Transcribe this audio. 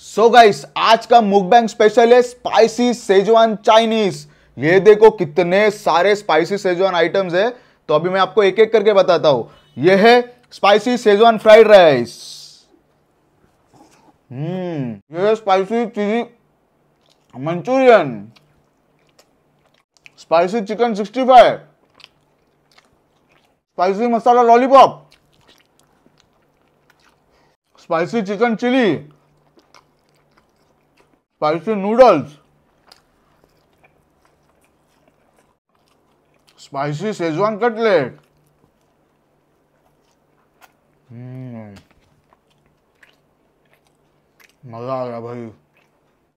सो so guys आज का mukbang special है स्पाइसी सेजवान चाइनीज ये देखो कितने सारे स्पाइसी सेजवान आइटम्स है तो अभी मैं आपको एक एक करके बताता हूं ये है spicy schezwan fried rice hmm ये है spicy chilli manchurian spicy chicken sixty five spicy masala lollipop spicy chicken chilli spicy noodles spicy schezwan cutlet मजा आ गया भाई